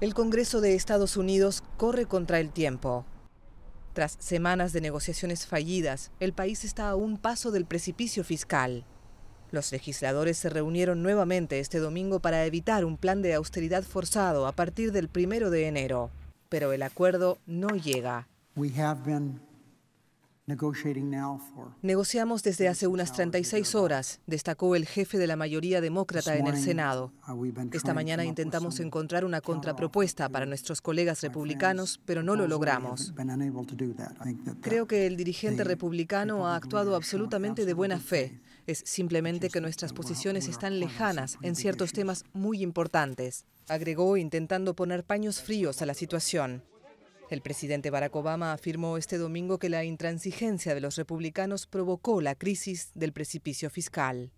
El Congreso de Estados Unidos corre contra el tiempo. Tras semanas de negociaciones fallidas, el país está a un paso del precipicio fiscal. Los legisladores se reunieron nuevamente este domingo para evitar un plan de austeridad forzado a partir del primero de enero, pero el acuerdo no llega. Negociamos desde hace unas 36 horas, destacó el jefe de la mayoría demócrata en el Senado. Uh, Esta mañana intentamos encontrar una contrapropuesta para nuestros colegas republicanos, pero no lo logramos. Uh, Creo que el dirigente republicano ha actuado absolutamente de buena fe. Es simplemente que nuestras posiciones están lejanas en ciertos temas muy importantes, agregó intentando poner paños fríos a la situación. El presidente Barack Obama afirmó este domingo que la intransigencia de los republicanos provocó la crisis del precipicio fiscal.